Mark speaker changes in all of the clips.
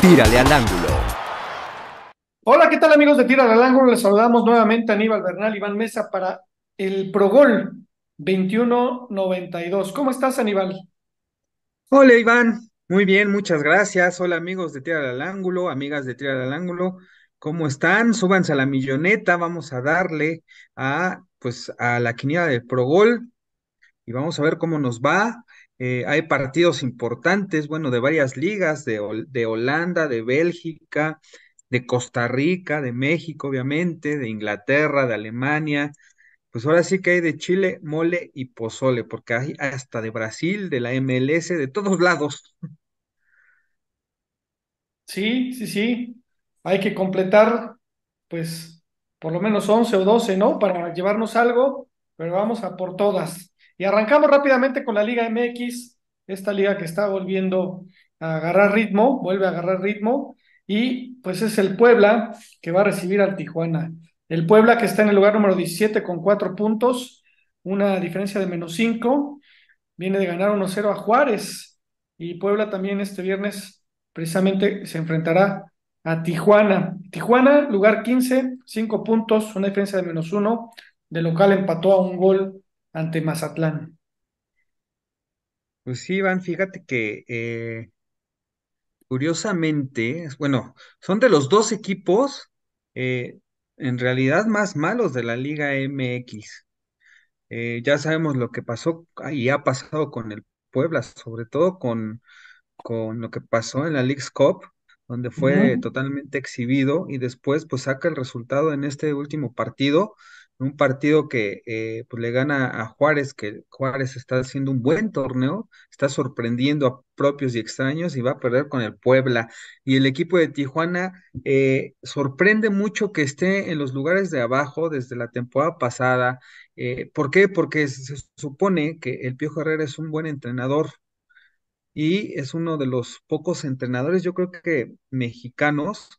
Speaker 1: Tírale al ángulo.
Speaker 2: Hola, ¿qué tal amigos de Tírale al ángulo? Les saludamos nuevamente a Aníbal Bernal, Iván Mesa para el Progol 2192. ¿Cómo estás, Aníbal?
Speaker 1: Hola, Iván. Muy bien, muchas gracias. Hola, amigos de Tírale al ángulo, amigas de Tírale al ángulo. ¿Cómo están? Súbanse a la milloneta, vamos a darle a pues a la quiniela del Progol y vamos a ver cómo nos va. Eh, hay partidos importantes, bueno, de varias ligas, de, de, Holanda, de Bélgica, de Costa Rica, de México, obviamente, de Inglaterra, de Alemania. Pues ahora sí que hay de Chile, mole y pozole, porque hay hasta de Brasil, de la MLS, de todos lados.
Speaker 2: Sí, sí, sí. Hay que completar, pues, por lo menos 11 o 12, ¿no? Para llevarnos algo, pero vamos a por todas. Y arrancamos rápidamente con la Liga MX, esta liga que está volviendo a agarrar ritmo, vuelve a agarrar ritmo, y pues es el Puebla que va a recibir al Tijuana. El Puebla que está en el lugar número 17 con cuatro puntos, una diferencia de menos cinco, viene de ganar 1-0 a Juárez, y Puebla también este viernes precisamente se enfrentará a Tijuana. Tijuana, lugar 15, 5 puntos, una diferencia de menos 1. De local empató a un gol ante Mazatlán.
Speaker 1: Pues sí, Iván, fíjate que eh, curiosamente, bueno, son de los dos equipos eh, en realidad más malos de la Liga MX. Eh, ya sabemos lo que pasó ah, y ha pasado con el Puebla, sobre todo con, con lo que pasó en la League's Cup, donde fue totalmente exhibido y después pues saca el resultado en este último partido un partido que eh, pues, le gana a Juárez, que Juárez está haciendo un buen torneo, está sorprendiendo a propios y extraños y va a perder con el Puebla. Y el equipo de Tijuana eh, sorprende mucho que esté en los lugares de abajo desde la temporada pasada. Eh, ¿Por qué? Porque se supone que el Pio Herrera es un buen entrenador y es uno de los pocos entrenadores, yo creo que mexicanos,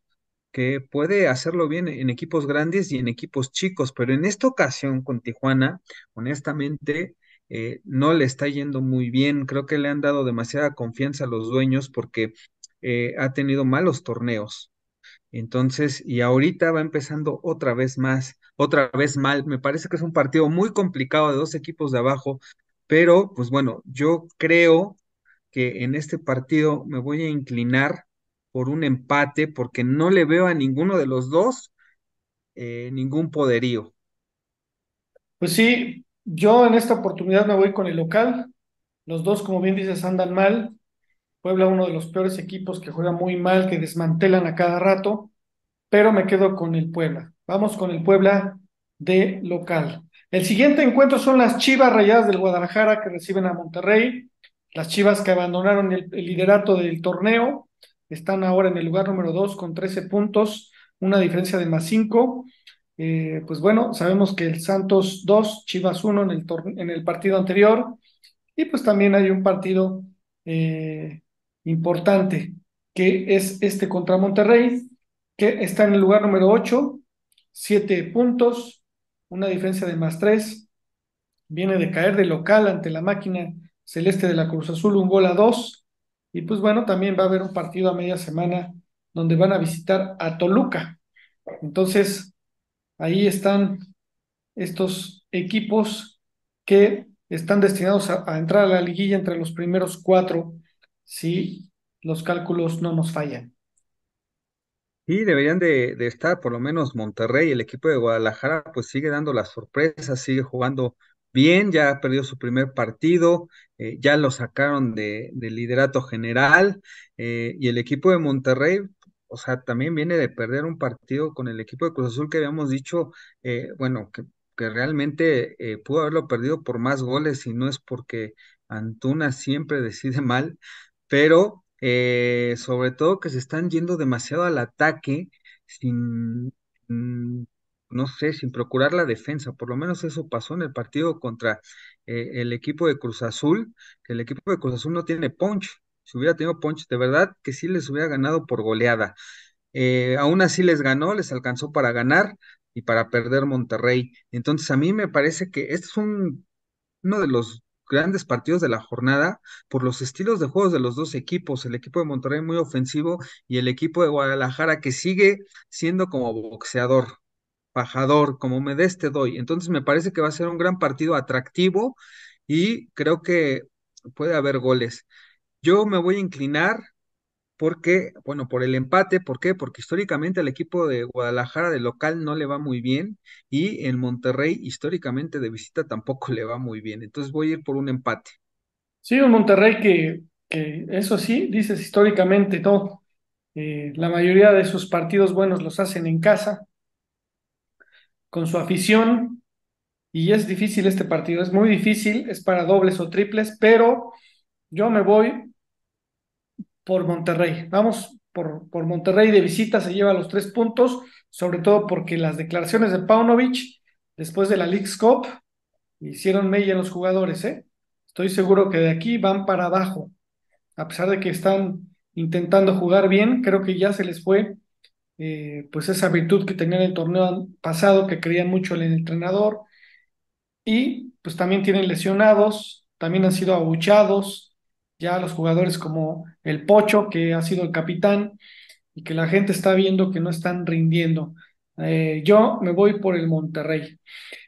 Speaker 1: que puede hacerlo bien en equipos grandes y en equipos chicos, pero en esta ocasión con Tijuana, honestamente, eh, no le está yendo muy bien. Creo que le han dado demasiada confianza a los dueños porque eh, ha tenido malos torneos. Entonces, y ahorita va empezando otra vez más, otra vez mal. Me parece que es un partido muy complicado de dos equipos de abajo, pero pues bueno, yo creo que en este partido me voy a inclinar por un empate, porque no le veo a ninguno de los dos eh,
Speaker 2: ningún poderío. Pues sí, yo en esta oportunidad me voy con el local. Los dos, como bien dices, andan mal. Puebla, uno de los peores equipos que juega muy mal, que desmantelan a cada rato, pero me quedo con el Puebla. Vamos con el Puebla de local. El siguiente encuentro son las Chivas Rayadas del Guadalajara que reciben a Monterrey, las Chivas que abandonaron el liderato del torneo están ahora en el lugar número 2 con 13 puntos, una diferencia de más 5. Eh, pues bueno, sabemos que el Santos 2, Chivas 1 en el, en el partido anterior. Y pues también hay un partido eh, importante que es este contra Monterrey, que está en el lugar número 8, 7 puntos, una diferencia de más 3. Viene de caer de local ante la máquina celeste de la Cruz Azul, un gol a 2 y pues bueno, también va a haber un partido a media semana donde van a visitar a Toluca. Entonces, ahí están estos equipos que están destinados a, entrar a la liguilla entre los primeros cuatro, si los cálculos no nos fallan.
Speaker 1: Y deberían de, de, estar, por lo menos Monterrey, el equipo de Guadalajara, pues sigue dando las sorpresas, sigue jugando bien, ya ha perdido su primer partido, eh, ya lo sacaron de, liderato general eh, y el equipo de Monterrey, o sea, también viene de perder un partido con el equipo de Cruz Azul que habíamos dicho, eh, bueno, que, que realmente pudo haberlo perdido por más goles y no es porque Antuna siempre decide mal, pero sobre todo que se están yendo demasiado al ataque sin mm, no sé, sin procurar la defensa. Por lo menos eso pasó en el partido contra eh, el equipo de Cruz Azul, que el equipo de Cruz Azul no tiene punch. Si hubiera tenido punch, de verdad que sí les hubiera ganado por goleada. Eh, aún así les ganó, les alcanzó para ganar y para perder Monterrey. Entonces a mí me parece que este es un, uno de los grandes partidos de la jornada por los estilos de juegos de los dos equipos, el equipo de Monterrey muy ofensivo y el equipo de Guadalajara que sigue siendo como boxeador, bajador como me des te doy. Entonces me parece que va a ser un gran partido atractivo y creo que puede haber goles. Yo me voy a inclinar porque, bueno, por el empate, ¿por qué? Porque históricamente al equipo de Guadalajara de local no le va muy bien y en Monterrey históricamente de visita tampoco le va muy bien. Entonces voy a ir por un
Speaker 2: empate. Sí, un Monterrey que, eso sí, dices históricamente todo. Eh, la mayoría de sus partidos buenos los hacen en casa con su afición. Y es difícil este partido, es muy difícil, es para dobles o triples, pero yo me voy por Monterrey. Vamos por, por Monterrey de visita, se lleva los tres puntos, sobre todo porque las declaraciones de Paunovic después de la League's Cup hicieron mella los jugadores, ¿eh? Estoy seguro que de aquí van para abajo, a pesar de que están intentando jugar bien, creo que ya se les fue eh, pues esa virtud que tenían en el torneo pasado, que creían mucho el entrenador, y pues también tienen lesionados, también han sido abuchados, ya los jugadores como el Pocho, que ha sido el capitán, y que la gente está viendo que no están rindiendo. Eh, yo me voy por el Monterrey.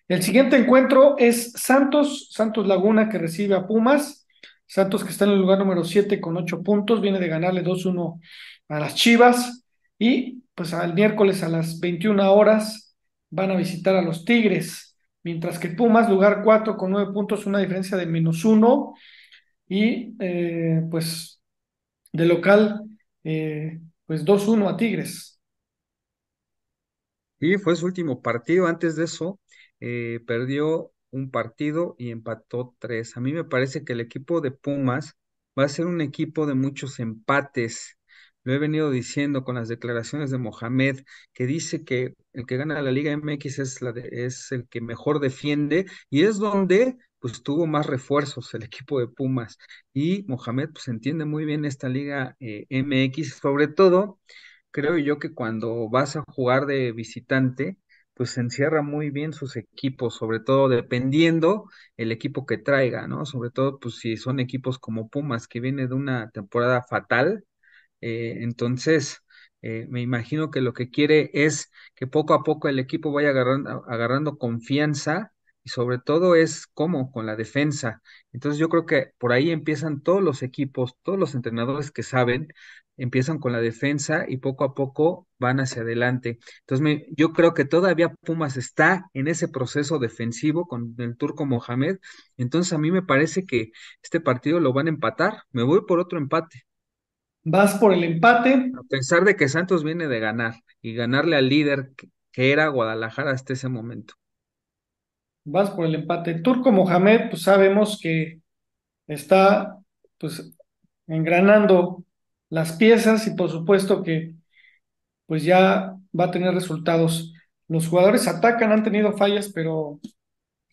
Speaker 2: El siguiente encuentro es Santos, Santos Laguna que recibe a Pumas. Santos que está en el lugar número 7 con 8 puntos, viene de ganarle 2-1 a las Chivas. Y pues al miércoles a las 21 horas van a visitar a los Tigres, mientras que Pumas, lugar 4 con 9 puntos, una diferencia de menos 1. Y eh, pues de local, eh, pues 2-1 a Tigres.
Speaker 1: Y fue su último partido. Antes de eso, eh, perdió un partido y empató tres. A mí me parece que el equipo de Pumas va a ser un equipo de muchos empates. Lo he venido diciendo con las declaraciones de Mohamed, que dice que el que gana la Liga MX es, la es el que mejor defiende y es donde pues tuvo más refuerzos el equipo de Pumas. Y Mohamed pues entiende muy bien esta Liga eh, MX, sobre todo creo yo que cuando vas a jugar de visitante, pues encierra muy bien sus equipos, sobre todo dependiendo el equipo que traiga, ¿no? Sobre todo, pues si son equipos como Pumas, que viene de una temporada fatal, eh, entonces, eh, me imagino que lo que quiere es que poco a poco el equipo vaya agarrando, confianza y sobre todo es cómo, con la defensa. Entonces yo creo que por ahí empiezan todos los equipos, todos los entrenadores que saben, empiezan con la defensa y poco a poco van hacia adelante. Entonces yo creo que todavía Pumas está en ese proceso defensivo con el turco Mohamed. Entonces a mí me parece que este partido lo van a empatar. Me voy por otro empate.
Speaker 2: Vas por el empate.
Speaker 1: A pesar de que Santos viene de ganar y ganarle al líder que era Guadalajara hasta
Speaker 2: ese momento. Vas por el empate. Turco Mohamed, pues sabemos que está pues engranando las piezas y por supuesto que pues ya va a tener resultados. Los jugadores atacan, han tenido fallas, pero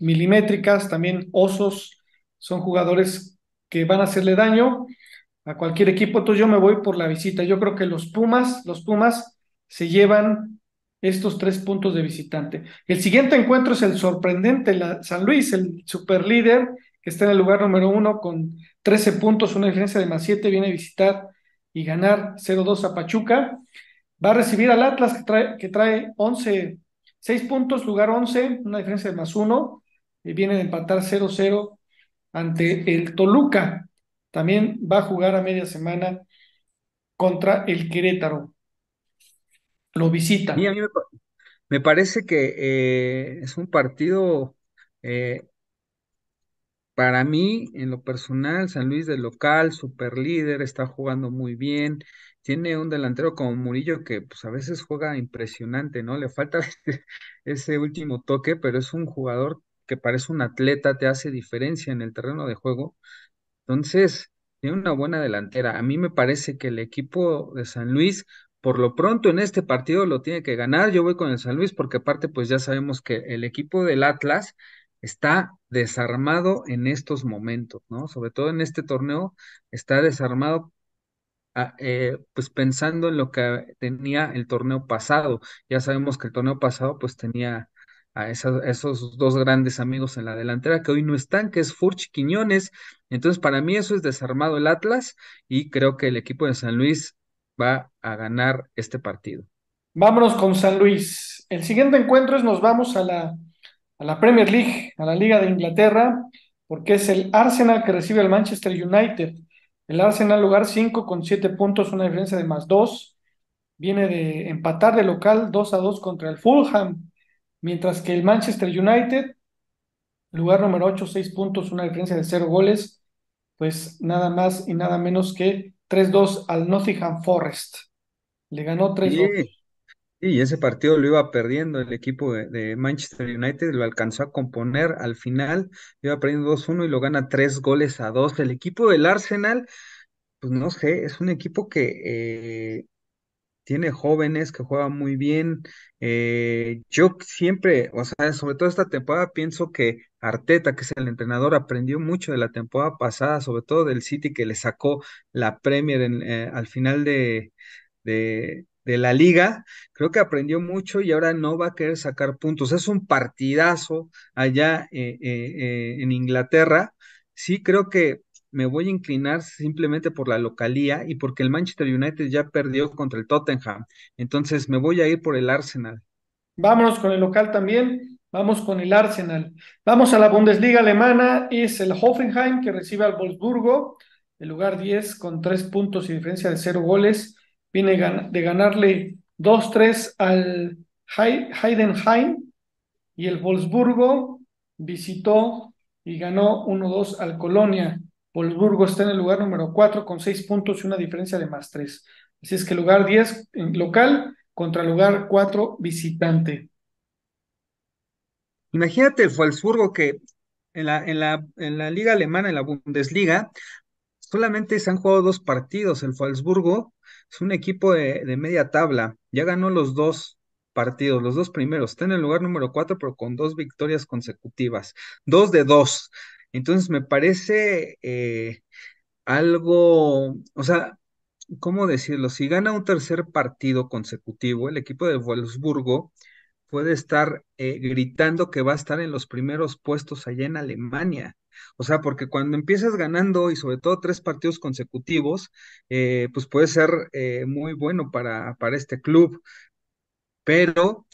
Speaker 2: milimétricas, también osos, son jugadores que van a hacerle daño a cualquier equipo, entonces yo me voy por la visita. Yo creo que los Pumas, los Pumas se llevan estos tres puntos de visitante. El siguiente encuentro es el sorprendente San Luis, el superlíder, que está en el lugar número uno con 13 puntos, una diferencia de más 7, viene a visitar y ganar 0-2 a Pachuca. Va a recibir al Atlas que trae, que trae 11, 6 puntos, lugar 11, una diferencia de más 1. Y viene a empatar 0-0 ante el Toluca. También va a jugar a media semana contra el Querétaro.
Speaker 1: Lo visita. me, parece que eh, es un partido, eh, para mí, en lo personal, San Luis de local, super líder, está jugando muy bien. Tiene un delantero como Murillo que pues a veces juega impresionante, ¿no? Le falta ese último toque, pero es un jugador que parece un atleta, te hace diferencia en el terreno de juego entonces, tiene una buena delantera. A mí me parece que el equipo de San Luis, por lo pronto en este partido, lo tiene que ganar. Yo voy con el San Luis porque aparte, pues ya sabemos que el equipo del Atlas está desarmado en estos momentos, ¿no? Sobre todo en este torneo, está desarmado ah, eh, pues pensando en lo que tenía el torneo pasado. Ya sabemos que el torneo pasado pues tenía a esos dos grandes amigos en la delantera que hoy no están, que es Furch Quiñones. Entonces, para mí eso es desarmado el Atlas y creo que el equipo de San Luis va a ganar este partido.
Speaker 2: Vámonos con San Luis. El siguiente encuentro es nos vamos a la, a la Premier League, a la Liga de Inglaterra, porque es el Arsenal que recibe al Manchester United. El Arsenal lugar 5 con 7 puntos, una diferencia de más 2. Viene de empatar de local 2 a 2 contra el Fulham. Mientras que el Manchester United, lugar número 8, 6 puntos, una diferencia de 0 goles, pues nada más y nada menos que 3-2 al Nottingham Forest. Le ganó 3-2.
Speaker 1: Y, ese partido lo iba perdiendo el equipo de, Manchester United, lo alcanzó a componer al final, iba perdiendo 2-1 y lo gana 3 goles a 2. El equipo del Arsenal, pues no sé, es un equipo que eh, tiene jóvenes que juegan muy bien. Eh, yo siempre, o sea, sobre todo esta temporada, pienso que Arteta, que es el entrenador, aprendió mucho de la temporada pasada, sobre todo del City que le sacó la Premier eh, al final de, la liga. Creo que aprendió mucho y ahora no va a querer sacar puntos. Es un partidazo allá eh, en Inglaterra. Sí, creo que me voy a inclinar simplemente por la localía y porque el Manchester United ya perdió contra el Tottenham. Entonces me voy a ir por el Arsenal.
Speaker 2: Vámonos con el local también. Vamos con el Arsenal. Vamos a la Bundesliga alemana. Es el Hoffenheim que recibe al Wolfsburgo. El lugar 10 con 3 puntos y diferencia de 0 goles. Viene de ganarle 2-3 al Heidenheim. Y el Wolfsburgo visitó y ganó 1-2 al Colonia. Wolfsburgo está en el lugar número 4 con 6 puntos y una diferencia de más 3. Así es que lugar 10 local contra lugar 4 visitante.
Speaker 1: Imagínate el Wolfsburgo que
Speaker 2: en la, en la, en la liga alemana, en la
Speaker 1: Bundesliga, solamente se han jugado dos partidos. El Wolfsburgo es un equipo de, media tabla. Ya ganó los dos partidos, los dos primeros. Está en el lugar número 4 pero con dos victorias consecutivas. Dos de dos. Entonces me parece eh, algo, o sea, ¿cómo decirlo? Si gana un tercer partido consecutivo, el equipo de Wolfsburgo puede estar eh, gritando que va a estar en los primeros puestos allá en Alemania. O sea, porque cuando empiezas ganando y sobre todo tres partidos consecutivos, eh, pues puede ser muy bueno para, para este club. Pero,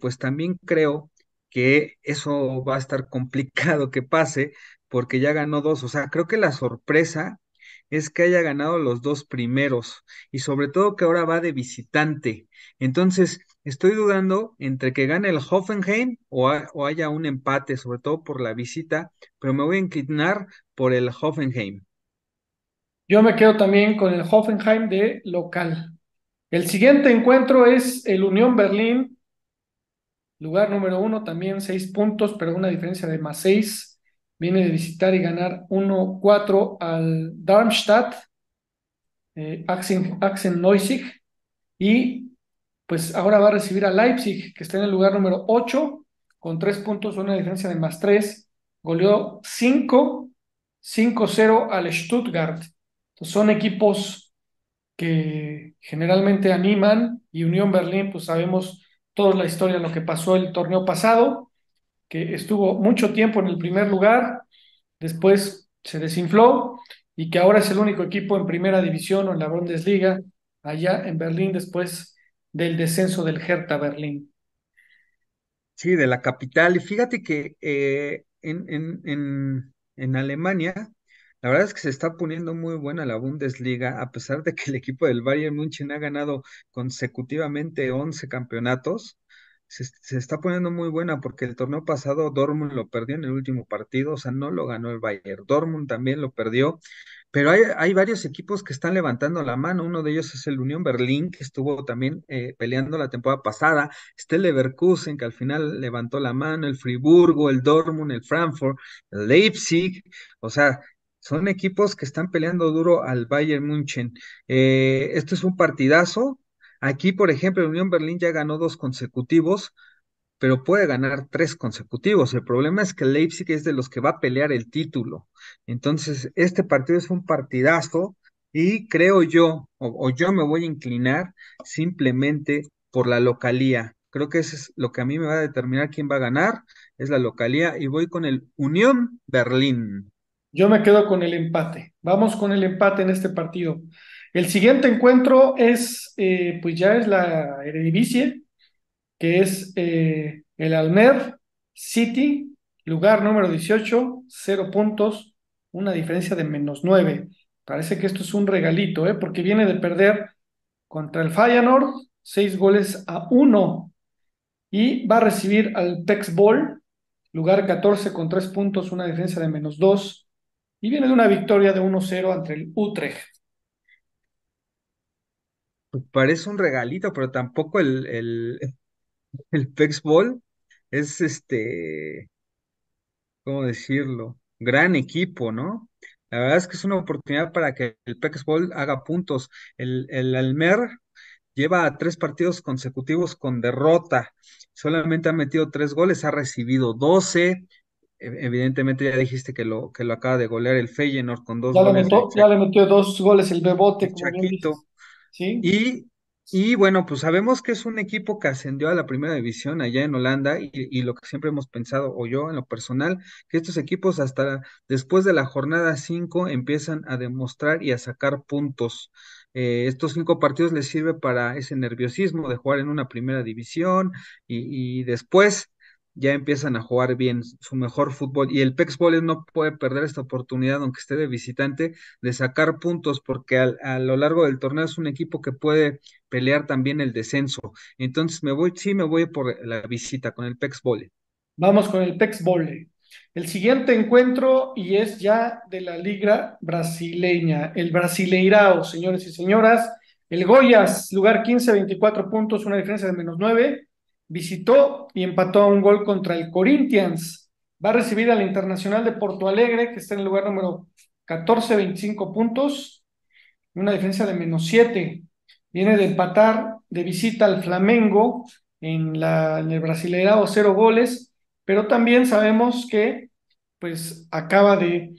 Speaker 1: pues también creo que eso va a estar complicado que pase porque ya ganó dos. O sea, creo que la sorpresa es que haya ganado los dos primeros y sobre todo que ahora va de visitante. Entonces, estoy dudando entre que gane el Hoffenheim o, o haya un empate, sobre todo por la visita, pero me voy a inclinar por el
Speaker 2: Hoffenheim. Yo me quedo también con el Hoffenheim de local. El siguiente encuentro es el Unión Berlín Lugar número uno, también seis puntos, pero una diferencia de más seis. Viene de visitar y ganar 1-4 al Darmstadt, eh, Axen, Neusig, y pues ahora va a recibir a Leipzig, que está en el lugar número 8, con tres puntos, una diferencia de más tres. Goleó 5, 5-0 al Stuttgart. son equipos que generalmente animan y Unión Berlín, pues sabemos toda la historia de lo que pasó el torneo pasado, que estuvo mucho tiempo en el primer lugar, después se desinfló y que ahora es el único equipo en primera división o en la Bundesliga allá en Berlín después del descenso del Hertha Berlín. Sí, de la capital. Y fíjate que eh, en, en, en Alemania
Speaker 1: la verdad es que se está poniendo muy buena la Bundesliga, a pesar de que el equipo del Bayern München ha ganado consecutivamente 11 campeonatos. Se, está poniendo muy buena porque el torneo pasado Dortmund lo perdió en el último partido, o sea, no lo ganó el Bayern. Dortmund también lo perdió, pero hay, hay varios equipos que están levantando la mano. Uno de ellos es el Unión Berlín, que estuvo también eh, peleando la temporada pasada. Está el que al final levantó la mano, el Friburgo, el Dortmund, el Frankfurt, el Leipzig. O sea, son equipos que están peleando duro al Bayern München. Eh, esto es un partidazo. Aquí, por ejemplo, Unión Berlín ya ganó dos consecutivos, pero puede ganar tres consecutivos. El problema es que Leipzig es de los que va a pelear el título. Entonces, este partido es un partidazo y creo yo, o, o yo me voy a inclinar simplemente por la localía. Creo que eso es lo que a mí me va a determinar quién
Speaker 2: va a ganar, es la localía y voy con el Unión Berlín. Yo me quedo con el empate. Vamos con el empate en este partido. El siguiente encuentro es, eh, pues ya es la Eredivisie, que es eh, el Almer City, lugar número 18, 0 puntos, una diferencia de menos nueve. Parece que esto es un regalito, ¿eh? porque viene de perder contra el Feyenoord, seis goles a uno, y va a recibir al Tex Ball, lugar 14 con tres puntos, una diferencia de menos dos. Y viene de una victoria de 1-0 ante el Utrecht.
Speaker 1: Pues parece un regalito, pero tampoco el, el, el es este, ¿cómo decirlo? Gran equipo, ¿no? La verdad es que es una oportunidad para que el Pex haga puntos. El, el Almer lleva tres partidos consecutivos con derrota, solamente ha metido tres goles, ha recibido 12, evidentemente ya dijiste que lo, que lo acaba de golear el Feyenoord con dos goles.
Speaker 2: ya le metió dos goles el Bebote. Chaquito. Y,
Speaker 1: y bueno, pues sabemos que es un equipo que ascendió a la primera división allá en Holanda y, lo que siempre hemos pensado, o yo en lo personal, que estos equipos hasta después de la jornada 5 empiezan a demostrar y a sacar puntos. Eh, estos cinco partidos les sirve para ese nerviosismo de jugar en una primera división y, y después ya empiezan a jugar bien su mejor fútbol y el Pex Boles no puede perder esta oportunidad, aunque esté de visitante, de sacar puntos porque a lo largo del torneo es un equipo que puede pelear también el descenso. Entonces me voy, sí, me voy por la visita con el Pex Boles.
Speaker 2: Vamos con el Pex Boles. El siguiente encuentro y es ya de la Liga Brasileña, el Brasileirao, señores y señoras. El Goyas, lugar 15, 24 puntos, una diferencia de menos 9 visitó y empató a un gol contra el Corinthians. Va a recibir al Internacional de Porto Alegre, que está en el lugar número 14, 25 puntos, una defensa de menos 7. Viene de empatar de visita al Flamengo en, la, en el cero goles, pero también sabemos que pues acaba de,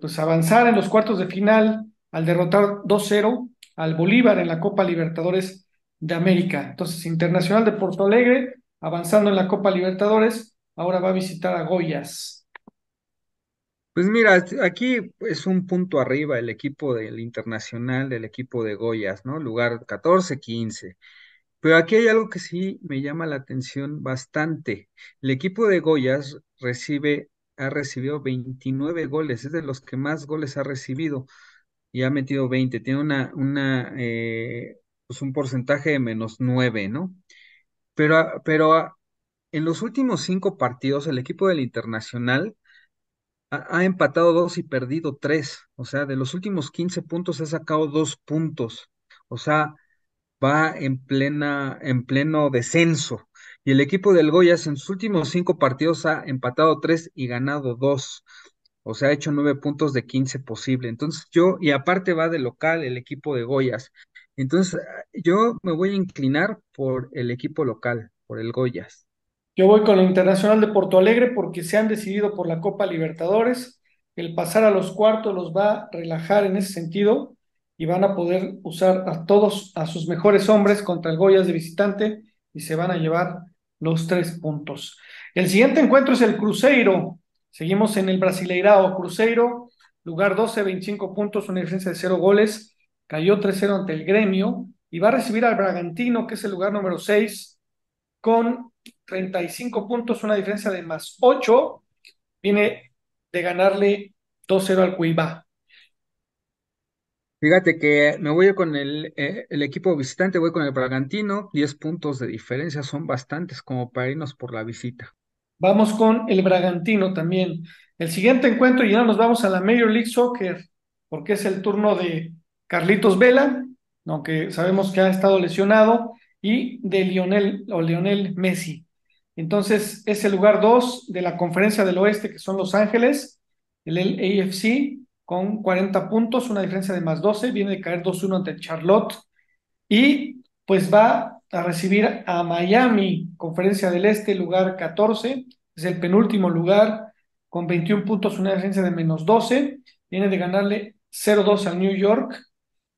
Speaker 2: pues, avanzar en los cuartos de final al derrotar 2-0 al Bolívar en la Copa Libertadores de América. Entonces, Internacional de Porto Alegre, avanzando en la Copa Libertadores, ahora va a visitar a Goyas. Pues mira,
Speaker 1: aquí es un punto arriba el equipo del Internacional, el equipo de Goyas, ¿no? Lugar 14-15. Pero aquí hay algo que sí me llama la atención bastante. El equipo de Goyas recibe, ha recibido 29 goles, es de los que más goles ha recibido y ha metido 20. Tiene una, una eh, pues un porcentaje de menos 9, ¿no? Pero, ah, pero ah, en los últimos cinco partidos, el equipo del Internacional ha, empatado dos y perdido tres. O sea, de los últimos 15 puntos ha sacado dos puntos. O sea, va en, plena, en pleno descenso. Y el equipo del Goyas en sus últimos cinco partidos ha empatado tres y ganado dos. O sea, ha hecho nueve puntos de 15 posible. Entonces yo, y aparte va de local el equipo de Goyas. Entonces,
Speaker 2: ah, yo me voy a inclinar por el equipo local, por el Goyas. Yo voy con el Internacional de Porto Alegre porque se han decidido por la Copa Libertadores. El pasar a los cuartos los va a relajar en ese sentido y van a poder usar a todos, a sus mejores hombres contra el Goyas de visitante y se van a llevar los tres puntos. El siguiente encuentro es el Cruzeiro. Seguimos en el Brasileirao. Cruzeiro, lugar 12, 25 puntos, una diferencia de cero goles Cayó 3-0 ante el gremio y va a recibir al Bragantino, que es el lugar número 6, con 35 puntos, una diferencia de más 8. Viene de ganarle 2-0 al Cuiabá.
Speaker 1: Fíjate que me voy con el, eh, el, equipo visitante, voy con el Bragantino, 10 puntos de diferencia, son bastantes como para irnos por la
Speaker 2: visita. Vamos con el Bragantino también. El siguiente encuentro y ya nos vamos a la Major League Soccer, porque es el turno de Carlitos Vela, aunque sabemos que ha estado lesionado, y de Lionel o Lionel Messi. Entonces es el lugar 2 de la conferencia del oeste, que son Los Ángeles, el AFC, con 40 puntos, una diferencia de más 12, viene de caer 2-1 ante Charlotte y pues va a recibir a Miami, conferencia del este, lugar 14, es el penúltimo lugar con 21 puntos, una diferencia de menos 12, viene de ganarle 0-2 a New York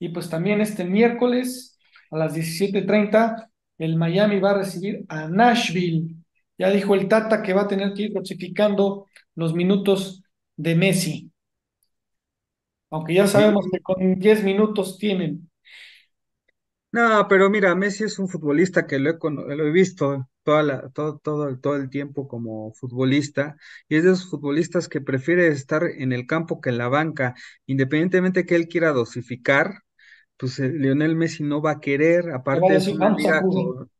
Speaker 2: y pues también este miércoles a las 17:30, el Miami va a recibir a Nashville. Ya dijo el Tata que va a tener que ir dosificando los minutos de Messi. Aunque ya sabemos que con 10 minutos tienen.
Speaker 1: No, pero mira, Messi es un futbolista que lo he, lo he visto toda la, todo, todo, todo el tiempo como futbolista y es de esos futbolistas que prefiere estar en el campo que en la banca, independientemente que él quiera dosificar, pues eh, Lionel Messi no va a querer, aparte es una liga con,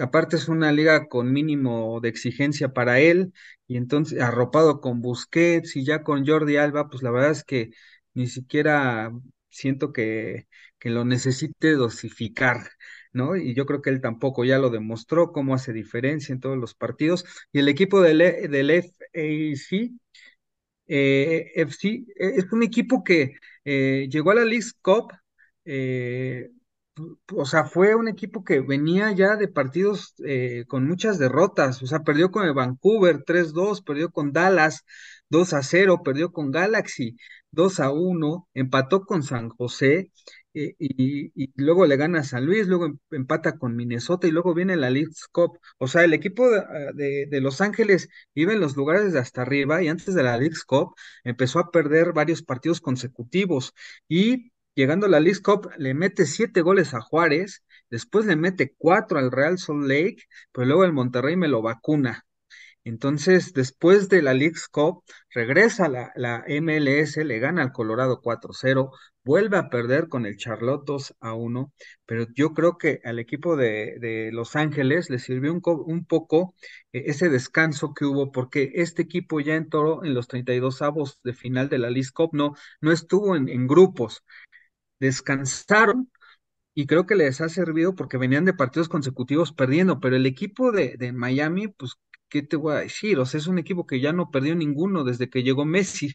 Speaker 1: aparte es una liga con mínimo de exigencia para él, y entonces arropado con Busquets y ya con Jordi Alba, pues la verdad es que ni siquiera siento que, que lo necesite dosificar, ¿no? Y yo creo que él tampoco ya lo demostró, cómo hace diferencia en todos los partidos. Y el equipo del, e, FAC, eh, FC, es un equipo que eh, llegó a la League Cup eh, o sea, fue un equipo que venía ya de partidos eh, con muchas derrotas, o sea, perdió con el Vancouver 3-2, perdió con Dallas 2-0, perdió con Galaxy 2-1, empató con San José eh, y, luego le gana a San Luis, luego em, empata con Minnesota y luego viene la League Cup. O sea, el equipo ah, de, Los Ángeles vive en los lugares de hasta arriba y antes de la League Cup empezó a perder varios partidos consecutivos y Llegando a la League Cup, le mete siete goles a Juárez, después le mete cuatro al Real Salt Lake, pero luego el Monterrey me lo vacuna. Entonces, después de la League Cup, regresa la, la MLS, le gana al Colorado 4-0, vuelve a perder con el Charlotte a 1 pero yo creo que al equipo de, Los Ángeles le sirvió un, un poco eh, ese descanso que hubo, porque este equipo ya entró en los 32 avos de final de la League Cup, no, no estuvo en, en grupos, descansaron y creo que les ha servido porque venían de partidos consecutivos perdiendo, pero el equipo de, Miami, pues, ¿qué te voy a decir? O sea, es un equipo que ya no perdió ninguno desde que llegó Messi,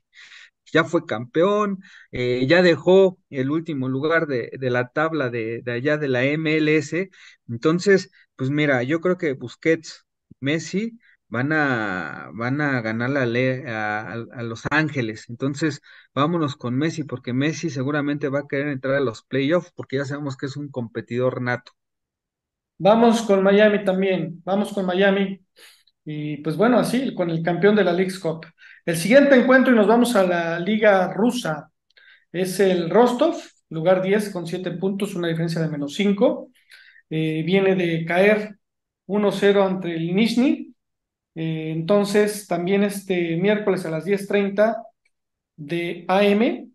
Speaker 1: ya fue campeón, eh, ya dejó el último lugar de, la tabla de, de, allá de la MLS. Entonces, pues mira, yo creo que Busquets, Messi van a, a ganar a, Los Ángeles. Entonces, vámonos con Messi, porque Messi seguramente va a querer entrar a los playoffs, porque ya sabemos que es un
Speaker 2: competidor nato. Vamos con Miami también, vamos con Miami. Y pues bueno, así, con el campeón de la League Cup. El siguiente encuentro, y nos vamos a la Liga Rusa, es el Rostov, lugar 10 con 7 puntos, una diferencia de menos 5. Eh, viene de caer 1-0 ante el Nizhny eh, entonces, también este miércoles a las 10.30 de AM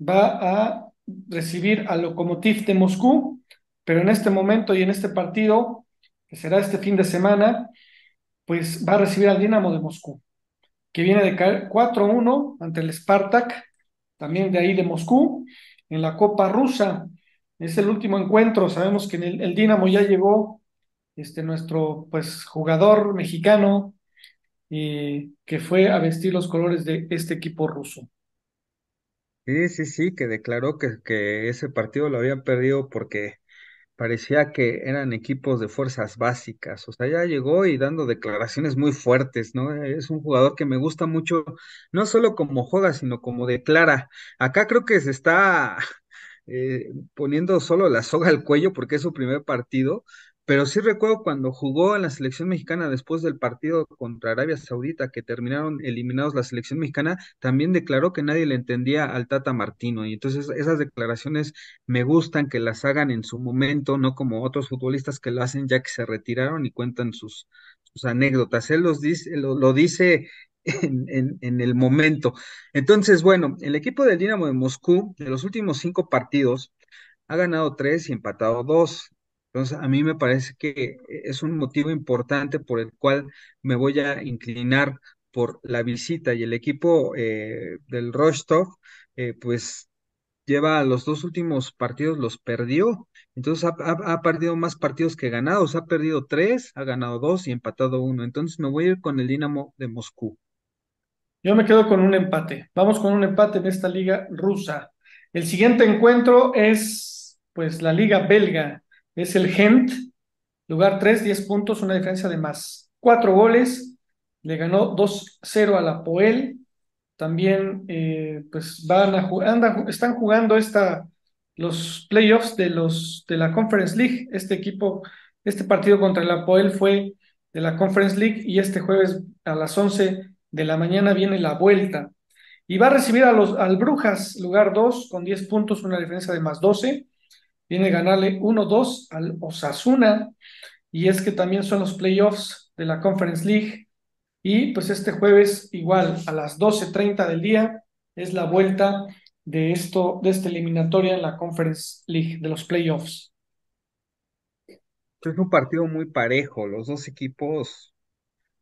Speaker 2: va a recibir al Lokomotiv de Moscú, pero en este momento y en este partido, que será este fin de semana, pues va a recibir al Dinamo de Moscú, que viene de caer 4-1 ante el Spartak, también de ahí de Moscú, en la Copa Rusa. Es el último encuentro, sabemos que en el, el Dinamo ya llegó este, nuestro pues, jugador mexicano, y eh, que fue a vestir los colores de este equipo ruso.
Speaker 1: Sí, sí, sí, que declaró que, que ese partido lo habían perdido porque parecía que eran equipos de fuerzas básicas, o sea, ya llegó y dando declaraciones muy fuertes, ¿no? Es un jugador que me gusta mucho, no solo como juega, sino como declara. Acá creo que se está eh, poniendo solo la soga al cuello porque es su primer partido, pero sí recuerdo cuando jugó a la selección mexicana después del partido contra Arabia Saudita, que terminaron eliminados la selección mexicana, también declaró que nadie le entendía al Tata Martino. Y entonces esas declaraciones me gustan que las hagan en su momento, no como otros futbolistas que lo hacen ya que se retiraron y cuentan sus, anécdotas. Él los dice, lo, dice en, el momento. Entonces, bueno, el equipo del Dinamo de Moscú, de los últimos cinco partidos, ha ganado tres y empatado dos. Entonces, a mí me parece que eh, es un motivo importante por el cual me voy a inclinar por la visita y el equipo eh, del Rostov, eh, pues lleva los dos últimos partidos los perdió. Entonces ha, perdido más partidos que ganados. Ha perdido tres, ha ganado dos y empatado uno. Entonces me
Speaker 2: voy a ir con el Dinamo de Moscú. Yo me quedo con un empate. Vamos con un empate en esta liga rusa. El siguiente encuentro es pues la liga belga es el Gent, lugar 3, 10 puntos, una diferencia de más 4 goles. Le ganó 2-0 a la Poel. También eh, pues, están jugando los playoffs de, los, de la Conference League. Este equipo, este partido contra la Poel fue de la Conference League y este jueves a las 11 de la mañana viene la vuelta. Y va a recibir al Brujas, lugar 2, con 10 puntos, una diferencia de más 12 viene a ganarle 1-2 al Osasuna. Y es que también son los playoffs de la Conference League. Y pues este jueves, igual a las 12.30 del día, es la vuelta de esto, de esta eliminatoria en la Conference League, de los playoffs.
Speaker 1: Es un partido muy parejo. Los dos equipos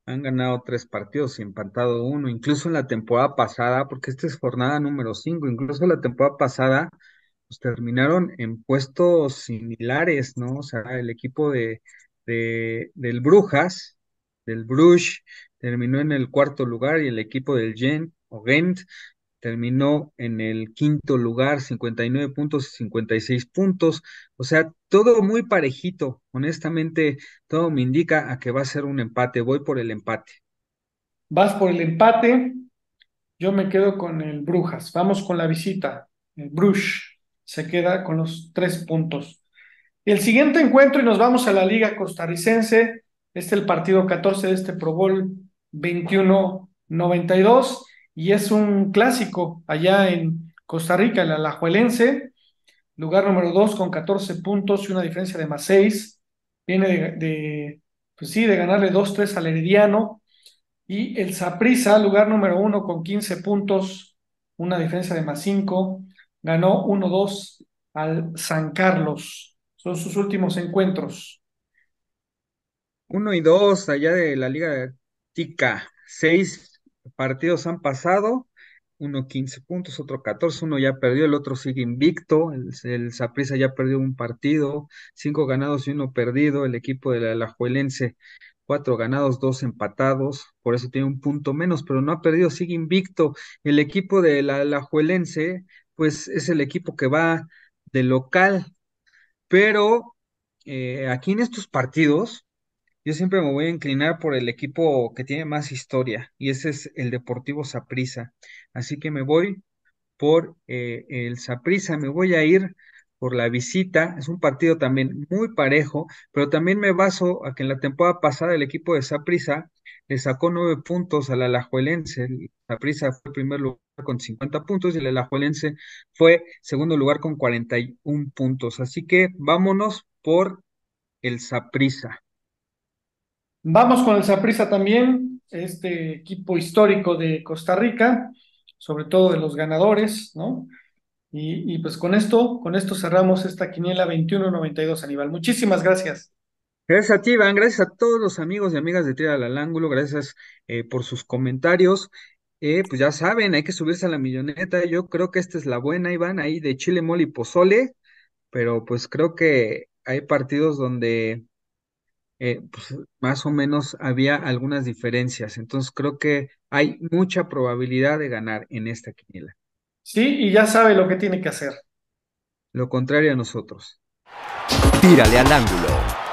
Speaker 1: han ganado tres partidos y empatado uno. Incluso en la temporada pasada, porque esta es jornada número cinco, incluso en la temporada pasada pues, terminaron en puestos similares, ¿no? O sea, el equipo de, del Brujas, del Bruges, terminó en el cuarto lugar y el equipo del Gen o Gent terminó en el quinto lugar, 59 puntos y 56 puntos. O sea, todo muy parejito. Honestamente, todo me indica a que va a ser un empate. Voy por el empate.
Speaker 2: Vas por el empate. Yo me quedo con el Brujas. Vamos con la visita. El Bruges se queda con los tres puntos. El siguiente encuentro, y nos vamos a la Liga Costarricense, es el partido 14 de este Pro Bowl 21-92, y es un clásico allá en Costa Rica, el Alajuelense, lugar número 2 con 14 puntos y una diferencia de más 6. Viene de, pues sí, de ganarle 2-3 al Herediano. Y el Saprisa, lugar número 1 con 15 puntos, una diferencia de más 5 ganó 1-2 al San Carlos. Son sus últimos encuentros.
Speaker 1: 1 y 2 allá de la Liga Tica. Seis partidos han pasado. Uno 15 puntos, otro 14, uno ya perdió, el otro sigue invicto, el Zaprisa ya perdió un partido, cinco ganados y uno perdido, el equipo de la Alajuelense cuatro ganados, dos empatados, por eso tiene un punto menos, pero no ha perdido, sigue invicto. El equipo de la Alajuelense pues es el equipo que va de local. Pero eh, aquí en estos partidos, yo siempre me voy a inclinar por el equipo que tiene más historia, y ese es el Deportivo Saprisa. Así que me voy por eh, el Saprisa, me voy a ir por la visita. Es un partido también muy parejo, pero también me baso a que en la temporada pasada el equipo de Saprisa le sacó nueve puntos al Alajuelense. Saprisa fue primer lugar con 50 puntos y el Alajuelense fue segundo lugar con 41 puntos. Así que vámonos por el Saprisa.
Speaker 2: Vamos con el Saprisa también, este equipo histórico de Costa Rica, sobre todo de los ganadores, ¿no? Y, pues con esto, con esto cerramos esta quiniela 21-92, Aníbal. Muchísimas gracias.
Speaker 1: Gracias a ti, Iván. Gracias a todos los amigos y amigas de Tira al Ángulo. Gracias eh, por sus comentarios. Eh, pues ya saben, hay que subirse a la milloneta. Yo creo que esta es la buena, Iván, ahí de Chile, Moli y Pozole. Pero pues creo que hay partidos donde eh, pues más o menos había algunas diferencias. Entonces creo que hay mucha probabilidad de ganar en esta quiniela.
Speaker 2: Sí, y ya sabe lo que tiene que hacer.
Speaker 1: Lo contrario a
Speaker 2: nosotros.
Speaker 1: Tírale al ángulo.